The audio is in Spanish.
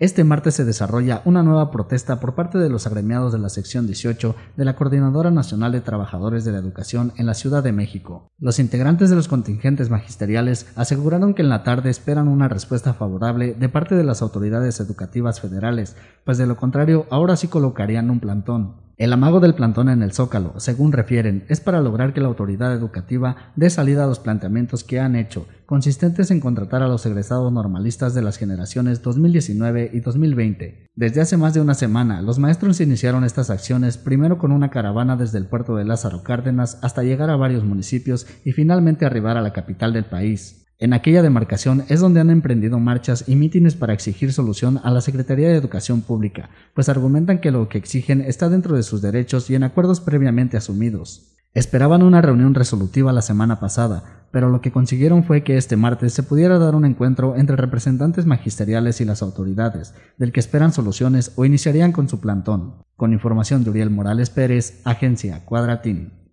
Este martes se desarrolla una nueva protesta por parte de los agremiados de la sección 18 de la Coordinadora Nacional de Trabajadores de la Educación en la Ciudad de México. Los integrantes de los contingentes magisteriales aseguraron que en la tarde esperan una respuesta favorable de parte de las autoridades educativas federales, pues de lo contrario ahora sí colocarían un plantón. El amago del plantón en el Zócalo, según refieren, es para lograr que la autoridad educativa dé salida a los planteamientos que han hecho, consistentes en contratar a los egresados normalistas de las generaciones 2019 y 2020. Desde hace más de una semana, los maestros iniciaron estas acciones primero con una caravana desde el puerto de Lázaro Cárdenas hasta llegar a varios municipios y finalmente arribar a la capital del país. En aquella demarcación es donde han emprendido marchas y mítines para exigir solución a la Secretaría de Educación Pública, pues argumentan que lo que exigen está dentro de sus derechos y en acuerdos previamente asumidos. Esperaban una reunión resolutiva la semana pasada, pero lo que consiguieron fue que este martes se pudiera dar un encuentro entre representantes magisteriales y las autoridades, del que esperan soluciones o iniciarían con su plantón. Con información de Uriel Morales Pérez, Agencia Cuadratín.